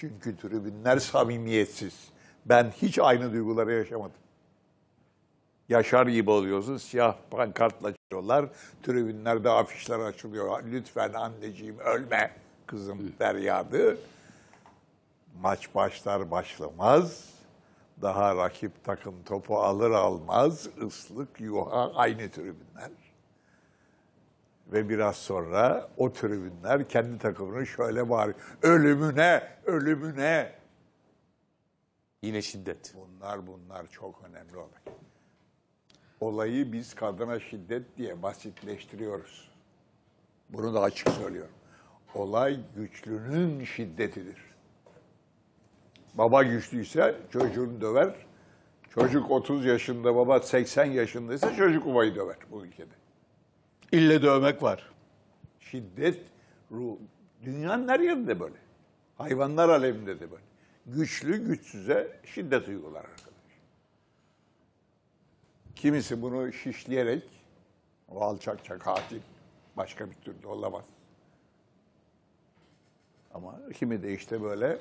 Çünkü tribünler samimiyetsiz. Ben hiç aynı duyguları yaşamadım. Yaşar gibi oluyorsun, siyah pankartla çıkıyorlar. Tribünlerde afişler açılıyor. Lütfen anneciğim ölme kızım deryadı. Maç başlar başlamaz. Daha rakip takım topu alır almaz ıslık yuha aynı tribünler. Ve biraz sonra o tribünler kendi takımını şöyle bağırıyor. Ölümüne, ölümüne. Yine şiddet. Bunlar bunlar çok önemli olay. Olayı biz kadına şiddet diye basitleştiriyoruz. Bunu da açık söylüyorum. Olay güçlünün şiddetidir. Baba güçlüyse çocuğunu döver. Çocuk 30 yaşında, baba 80 yaşındaysa çocuk umayı döver bu ülkede. İlle dövmek var. Şiddet ruh. Dünyanın her yerinde böyle. Hayvanlar aleminde de böyle. Güçlü güçsüze şiddet uygular arkadaş. Kimisi bunu şişleyerek o alçakça katil başka bir türlü olamaz. Ama kimi de işte böyle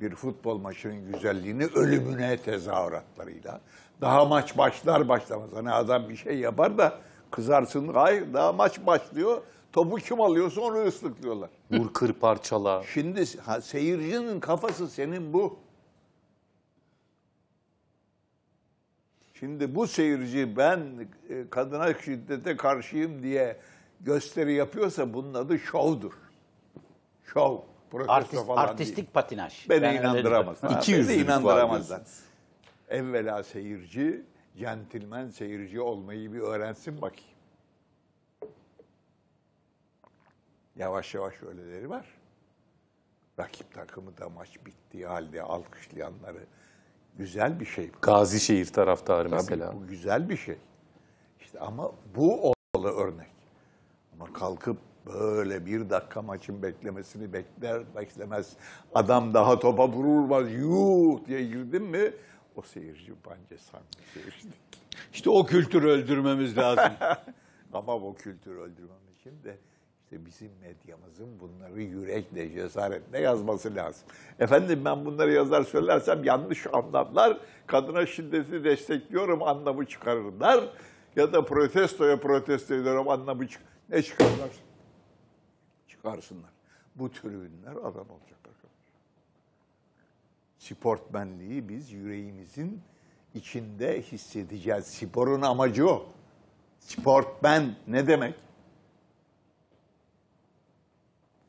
bir futbol maçının güzelliğini ölümüne tezahüratlarıyla. Daha maç başlar başlamaz. Hani adam bir şey yapar da Kızarsın. Hayır daha maç başlıyor. Topu kim alıyorsa onu ıslıklıyorlar. Vur kır parçala. Şimdi ha, seyircinin kafası senin bu. Şimdi bu seyirci ben e, kadına şiddete karşıyım diye gösteri yapıyorsa bunun adı şovdur. Şov. Artist, falan artistik değil. patinaj. Beni Ben inandıramazlar. İki Beni yüzlülük var inandıramazlar. Evvela seyirci, centilmen seyirci olmayı bir öğrensin bakayım. Yavaş yavaş öyleleri var. Rakip takımı da maç bittiği halde alkışlayanları güzel bir şey. Bu. Gazişehir taraftarı Tabii mesela. Bu güzel bir şey. İşte ama bu olmalı örnek. Ama kalkıp böyle bir dakika maçın beklemesini bekler beklemez. Adam daha topa vurulmaz. Yuh diye girdin mi o seyirci bence sanki seyirci. İşte o kültürü öldürmemiz lazım. Ama o kültürü öldürmemiz için de işte bizim medyamızın bunları yürekle, cesaretle yazması lazım. Efendim ben bunları yazar söylersem yanlış anlarlar, kadına şiddeti destekliyorum anlamı çıkarırlar ya da protestoya protesto ediyorum anlamı çık ne çıkarlar? Çıkarsınlar. Bu tür ürünler adam olacak sportmenliği biz yüreğimizin içinde hissedeceğiz. Sporun amacı o. Sportmen ne demek?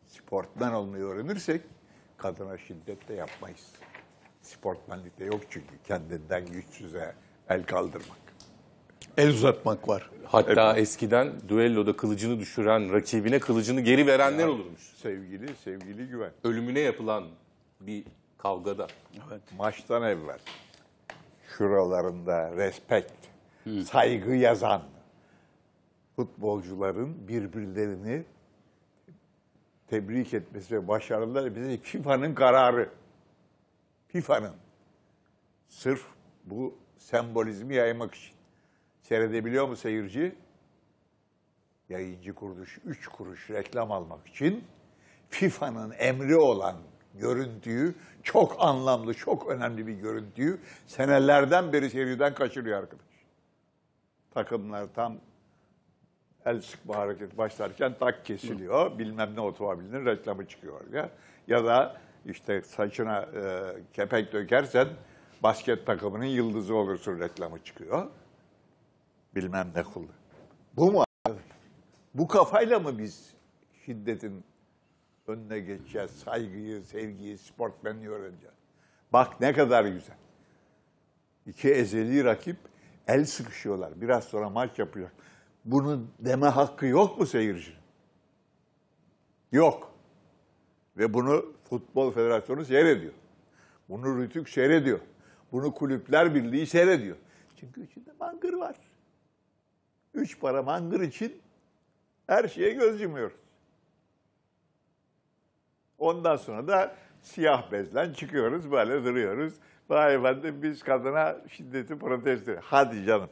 Sportmen olmayı öğrenirsek kadına şiddet de yapmayız. de yok çünkü kendinden güçsüze el kaldırmak. El uzatmak var. Hatta evet. eskiden düelloda kılıcını düşüren rakibine kılıcını geri verenler ya, olurmuş. Sevgili, sevgili güven. Ölümüne yapılan bir Kavgada. Evet. Maçtan evvel şuralarında respekt, Hı. saygı yazan futbolcuların birbirlerini tebrik etmesi ve başarılar bize FIFA'nın kararı. FIFA'nın. Sırf bu sembolizmi yaymak için. Seyredebiliyor mu seyirci? Yayıncı kuruluş 3 kuruş reklam almak için FIFA'nın emri olan görüntüyü, çok anlamlı, çok önemli bir görüntüyü senelerden beri seriden kaçırıyor arkadaş. Takımlar tam el sıkma hareket başlarken tak kesiliyor. Bilmem ne otomobilinin reklamı çıkıyor ya. Ya da işte saçına e, kepenk dökersen basket takımının yıldızı olursun reklamı çıkıyor. Bilmem ne kullan. Bu mu? Bu kafayla mı biz şiddetin önüne geçeceğiz. Saygıyı, sevgiyi, sportmenliği öğreneceğiz. Bak ne kadar güzel. İki ezeli rakip el sıkışıyorlar. Biraz sonra maç yapacak. Bunu deme hakkı yok mu seyircinin? Yok. Ve bunu Futbol Federasyonu seyrediyor. Bunu Rütük seyrediyor. Bunu Kulüpler Birliği seyrediyor. Çünkü içinde mangır var. Üç para mangır için her şeye göz yumuyoruz. Ondan sonra da siyah bezlen çıkıyoruz böyle duruyoruz. Vay efendim biz kadına şiddeti protesto ediyoruz. Hadi canım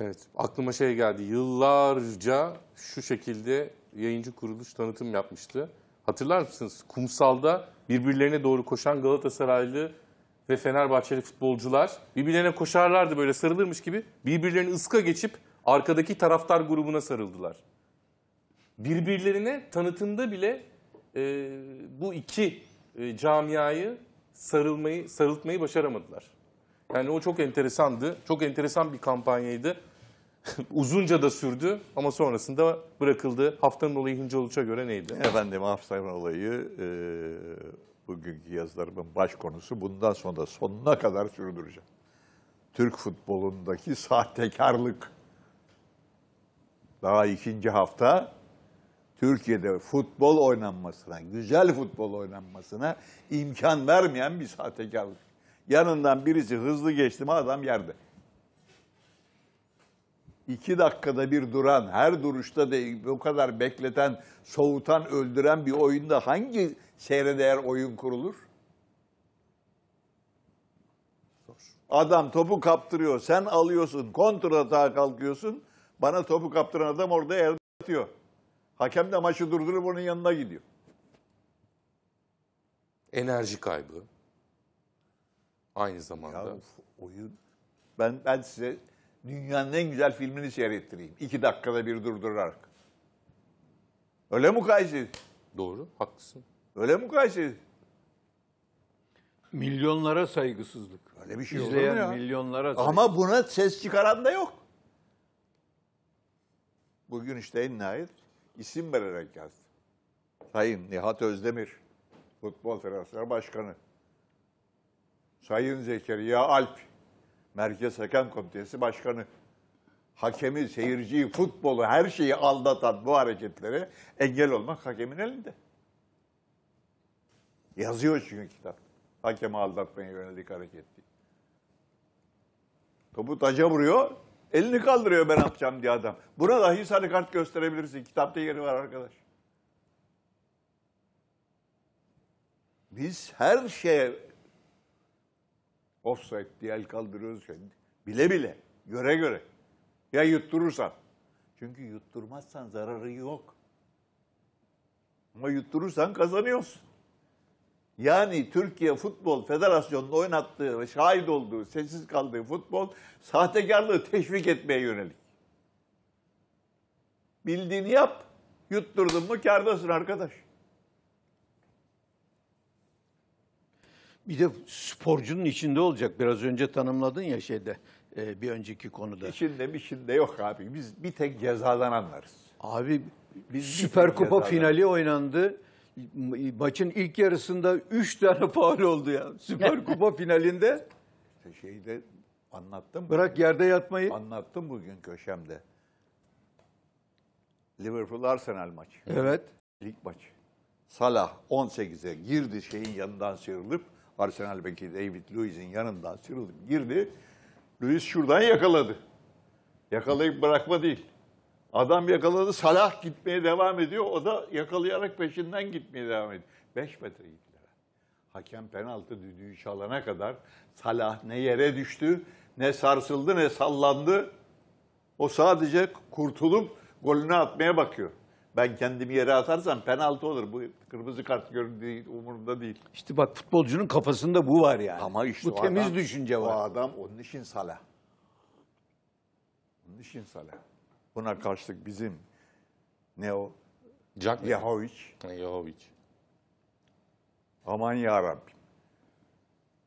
Evet aklıma şey geldi. Yıllarca şu şekilde yayıncı kuruluş tanıtım yapmıştı. Hatırlar mısınız? Kumsalda birbirlerine doğru koşan Galatasaraylı ve Fenerbahçeli futbolcular birbirlerine koşarlardı böyle sarılırmış gibi birbirlerini ıska geçip arkadaki taraftar grubuna sarıldılar birbirlerine tanıtımda bile e, bu iki e, camiayı sarılmayı sarıltmayı başaramadılar. Yani o çok enteresandı. Çok enteresan bir kampanyaydı. Uzunca da sürdü ama sonrasında bırakıldı. Haftanın olayı Hıncalı Uç'a göre neydi? Efendim haftanın olayı e, bugünkü yazılarımın baş konusu. Bundan sonra da sonuna kadar sürdüreceğim. Türk futbolundaki sahtekarlık. Daha ikinci hafta Türkiye'de futbol oynanmasına, güzel futbol oynanmasına imkan vermeyen bir sahtekarlık. Yanından birisi hızlı geçti mi adam yerde. İki dakikada bir duran, her duruşta değil, o kadar bekleten, soğutan, öldüren bir oyunda hangi seyre değer oyun kurulur? Adam topu kaptırıyor, sen alıyorsun, kontrol kontrata kalkıyorsun. Bana topu kaptıran adam orada yerde atıyor. Hakem de maçı durdurup onun yanına gidiyor. Enerji kaybı. Aynı zamanda. Ya, oyun. Ben, ben size dünyanın en güzel filmini seyrettireyim. İki dakikada bir durdurarak. Öyle mukayese. Doğru, haklısın. Öyle mukayese. Milyonlara saygısızlık. Öyle bir şey İzleyen olur mu ya? milyonlara saygısızlık. Ama buna ses çıkaran da yok. Bugün işte en nihayet isim vererek yazdı. Sayın Nihat Özdemir, Futbol Federasyonu Başkanı. Sayın Zekeriya Alp, Merkez Hakem Komitesi Başkanı. Hakemi, seyirciyi, futbolu, her şeyi aldatan bu hareketlere engel olmak hakemin elinde. Yazıyor çünkü kitap. Hakemi aldatmaya yönelik hareketli. Topu taca vuruyor, Elini kaldırıyor ben atacağım diye adam. Buna dahi sarı kart gösterebilirsin. Kitapta yeri var arkadaş. Biz her şeye offside diye el kaldırıyoruz şimdi. Bile bile, göre göre. Ya yutturursan. Çünkü yutturmazsan zararı yok. Ama yutturursan kazanıyorsun. Yani Türkiye Futbol Federasyonu'nun oynattığı ve şahit olduğu, sessiz kaldığı futbol sahtekarlığı teşvik etmeye yönelik. Bildiğini yap, yutturdun mu kardasın arkadaş. Bir de sporcunun içinde olacak. Biraz önce tanımladın ya şeyde e, bir önceki konuda. İçinde mi, içinde yok abi. Biz bir tek cezadan anlarız. Abi Biz Süper Kupa cezadan. finali oynandı maçın ilk yarısında 3 tane faul oldu ya. Süper Kupa finalinde. şeyde anlattım. Bırak bugün. yerde yatmayı. Anlattım bugün köşemde. Liverpool Arsenal maç. Evet. Lig maç. Salah 18'e girdi şeyin yanından sıyrılıp Arsenal beki David Luiz'in yanından sıyrılıp girdi. Luiz şuradan yakaladı. Yakalayıp bırakma değil. Adam yakaladı, Salah gitmeye devam ediyor. O da yakalayarak peşinden gitmeye devam ediyor. Beş metre gittiler. Hakem penaltı düdüğü çalana kadar Salah ne yere düştü, ne sarsıldı, ne sallandı. O sadece kurtulup golünü atmaya bakıyor. Ben kendimi yere atarsam penaltı olur. Bu kırmızı kart göründüğü umurumda değil. İşte bak futbolcunun kafasında bu var yani. Ama işte bu temiz adam, düşünce var. O adam onun için Salah. Onun için Salah. Buna karşılık bizim Neo Jack Yahoviç. Yahoviç. Aman yarabbim.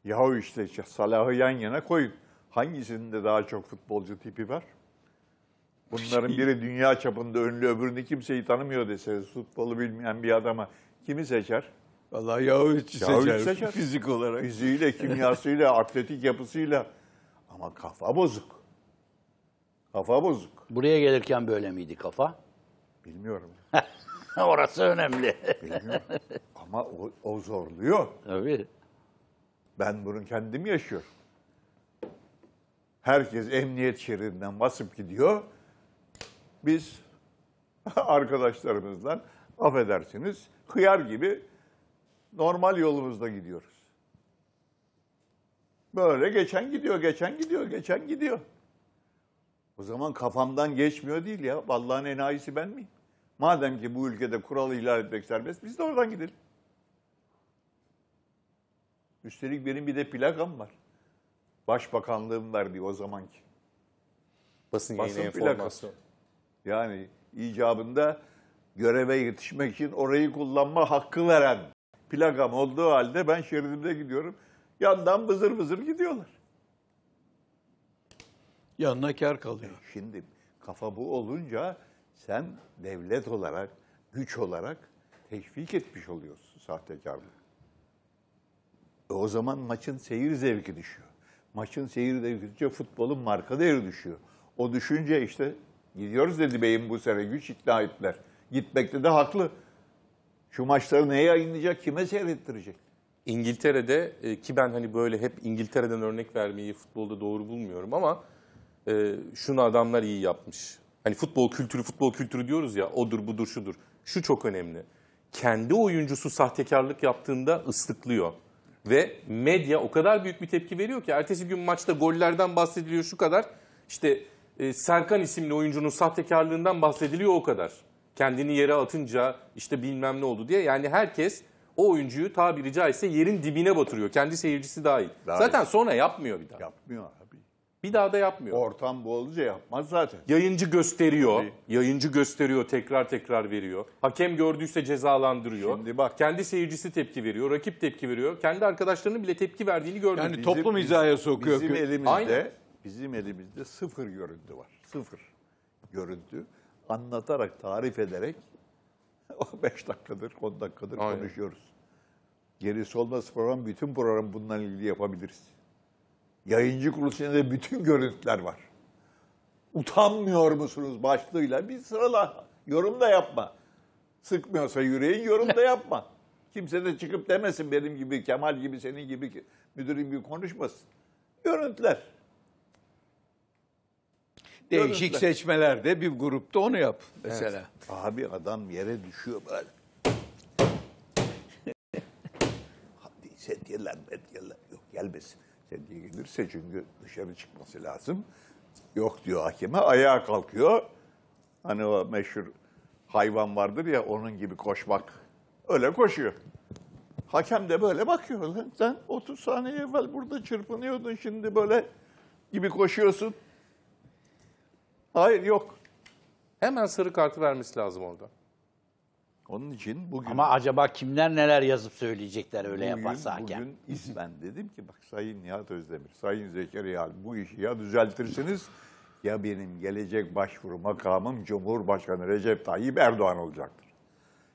Yahoviç ile Salah'ı yan yana koyun. Hangisinde daha çok futbolcu tipi var? Bunların biri dünya çapında ünlü, öbürünü kimseyi tanımıyor deseniz futbolu bilmeyen bir adama kimi seçer? Vallahi Yahoviç'i seçer, seçer. Fizik olarak. Fiziğiyle, kimyasıyla, atletik yapısıyla. Ama kafa bozuk. Kafa bozuk. Buraya gelirken böyle miydi kafa? Bilmiyorum. Orası önemli. Bilmiyorum. Ama o, o zorluyor. Tabii. Ben bunu kendim yaşıyorum. Herkes emniyet şeridinden basıp gidiyor. Biz arkadaşlarımızdan affedersiniz hıyar gibi normal yolumuzda gidiyoruz. Böyle geçen gidiyor, geçen gidiyor, geçen gidiyor. O zaman kafamdan geçmiyor değil ya. Allah'ın enayisi ben miyim? Madem ki bu ülkede kuralı ihlal etmek serbest, biz de oradan gidelim. Üstelik benim bir de plakam var. Başbakanlığım verdi o zamanki. Basın, Basın plakası. Yani icabında göreve yetişmek için orayı kullanma hakkı veren plakam olduğu halde ben şeridimde gidiyorum. Yandan vızır vızır gidiyorlar. Yanına kar kalıyor. E, şimdi kafa bu olunca sen devlet olarak, güç olarak teşvik etmiş oluyorsun sahtekarlığı. E o zaman maçın seyir zevki düşüyor. Maçın seyir zevki düşünce futbolun marka değeri düşüyor. O düşünce işte gidiyoruz dedi beyim bu sene güç ikna ettiler. Gitmekte de haklı. Şu maçları neye yayınlayacak, kime seyrettirecek? İngiltere'de e, ki ben hani böyle hep İngiltere'den örnek vermeyi futbolda doğru bulmuyorum ama e, şunu adamlar iyi yapmış. Hani futbol kültürü, futbol kültürü diyoruz ya odur budur şudur. Şu çok önemli. Kendi oyuncusu sahtekarlık yaptığında ıslıklıyor. Ve medya o kadar büyük bir tepki veriyor ki ertesi gün maçta gollerden bahsediliyor şu kadar. İşte e, Serkan isimli oyuncunun sahtekarlığından bahsediliyor o kadar. Kendini yere atınca işte bilmem ne oldu diye. Yani herkes o oyuncuyu tabiri caizse yerin dibine batırıyor. Kendi seyircisi dahil. dahil. Zaten sonra yapmıyor bir daha. Yapmıyor. Bir daha da yapmıyor. Ortam bu olunca yapmaz zaten. Yayıncı gösteriyor. Tabii. Yayıncı gösteriyor, tekrar tekrar veriyor. Hakem gördüyse cezalandırıyor. Şimdi bak. Kendi seyircisi tepki veriyor, rakip tepki veriyor. Kendi arkadaşlarının bile tepki verdiğini gördük. Yani bizim, toplum hizaya sokuyor. Bizim elimizde Aynen. bizim elimizde sıfır görüntü var. Sıfır görüntü. Anlatarak, tarif ederek o beş dakikadır, on dakikadır Aynen. konuşuyoruz. Gerisi olmaz program, bütün program bundan ilgili yapabiliriz. Yayıncı kuruluşun içinde bütün görüntüler var. Utanmıyor musunuz başlığıyla? Bir sırala. Yorum da yapma. Sıkmıyorsa yüreğin yorum da yapma. Kimse de çıkıp demesin benim gibi, Kemal gibi, senin gibi, müdürüm gibi konuşmasın. Görüntüler. Değişik Görüntüler. seçmelerde bir grupta onu yap mesela. Evet. Abi adam yere düşüyor böyle. Hadi sedyeler medyeler yok gelmesin istediği gelirse çünkü dışarı çıkması lazım. Yok diyor hakeme ayağa kalkıyor. Hani o meşhur hayvan vardır ya onun gibi koşmak. Öyle koşuyor. Hakem de böyle bakıyor. Lan sen 30 saniye evvel burada çırpınıyordun şimdi böyle gibi koşuyorsun. Hayır yok. Hemen sarı kartı vermesi lazım orada. Onun için bugün... Ama acaba kimler neler yazıp söyleyecekler öyle bugün, yaparsa Bugün ismen dedim ki bak Sayın Nihat Özdemir, Sayın Zekeriya bu işi ya düzeltirsiniz ya benim gelecek başvuru makamım Cumhurbaşkanı Recep Tayyip Erdoğan olacaktır.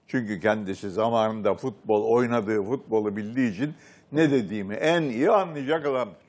Çünkü kendisi zamanında futbol oynadığı futbolu bildiği için ne dediğimi en iyi anlayacak adamdır.